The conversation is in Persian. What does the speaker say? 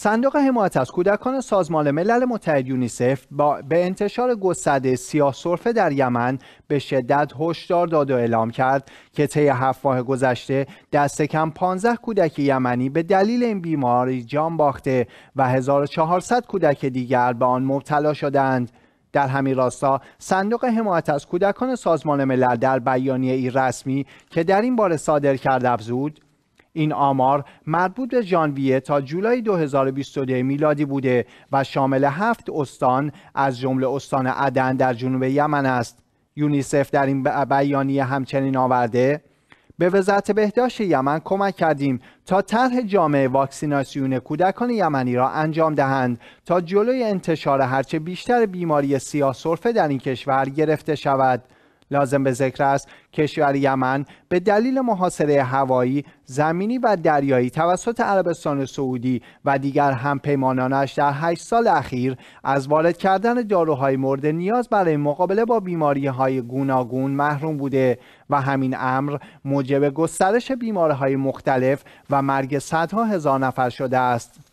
صندوق حمایت از کودکان سازمان ملل متحد یونیسف با به انتشار گسترده سیاه سرفه در یمن به شدت هشدار داد و اعلام کرد که طی هفت ماه گذشته دست کم 15 کودک یمنی به دلیل این بیماری جان باخته و 1400 کودک دیگر به آن مبتلا شدند. در همین راستا صندوق حمایت از کودکان سازمان ملل در بیانیه ای رسمی که در این باره صادر کرد افزود این آمار مربوط به ژانویه تا جولای 2022 میلادی بوده و شامل هفت استان از جمله استان عدن در جنوب یمن است. یونیسف در این بیانیه همچنین آورده به وزارت بهداشت یمن کمک کردیم تا طرح جامعه واکسیناسیون کودکان یمنی را انجام دهند تا جلوی انتشار هرچه بیشتر بیماری سیاه سرفه در این کشور گرفته شود. لازم به ذکر است کشور یمن به دلیل محاصره هوایی، زمینی و دریایی توسط عربستان سعودی و دیگر همپیمانانش در هشت سال اخیر از وارد کردن داروهای مورد نیاز برای مقابله با بیماری های گوناگون محروم بوده و همین امر موجب گسترش بیماری های مختلف و مرگ صدها هزار نفر شده است.